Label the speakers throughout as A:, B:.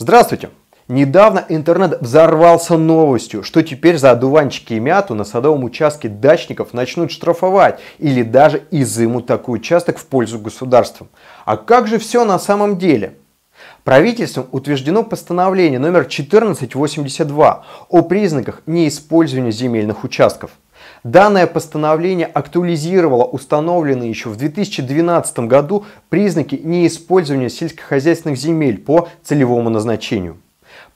A: Здравствуйте! Недавно интернет взорвался новостью, что теперь за одуванчики и мяту на садовом участке дачников начнут штрафовать или даже изымут такой участок в пользу государства. А как же все на самом деле? Правительством утверждено постановление номер 1482 о признаках неиспользования земельных участков. Данное постановление актуализировало установленные еще в 2012 году признаки неиспользования сельскохозяйственных земель по целевому назначению.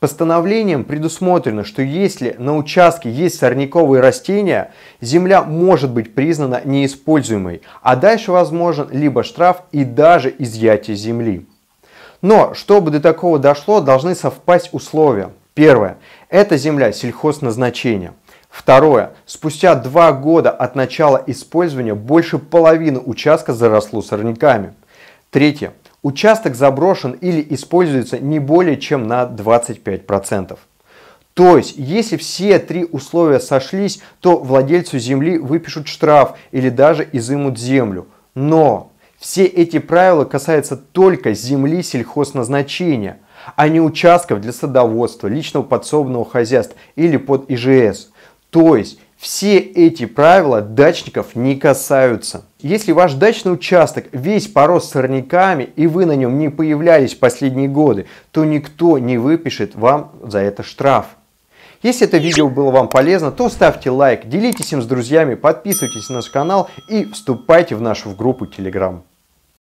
A: Постановлением предусмотрено, что если на участке есть сорняковые растения, земля может быть признана неиспользуемой, а дальше возможен либо штраф и даже изъятие земли. Но, чтобы до такого дошло, должны совпасть условия. Первое. Это земля сельхозназначения. Второе. Спустя два года от начала использования больше половины участка заросло сорняками. Третье. Участок заброшен или используется не более чем на 25%. То есть, если все три условия сошлись, то владельцу земли выпишут штраф или даже изымут землю. Но все эти правила касаются только земли сельхозназначения, а не участков для садоводства, личного подсобного хозяйства или под ИЖС. То есть все эти правила дачников не касаются. Если ваш дачный участок весь порос сорняками и вы на нем не появлялись последние годы, то никто не выпишет вам за это штраф. Если это видео было вам полезно, то ставьте лайк, делитесь им с друзьями, подписывайтесь на наш канал и вступайте в нашу группу Telegram.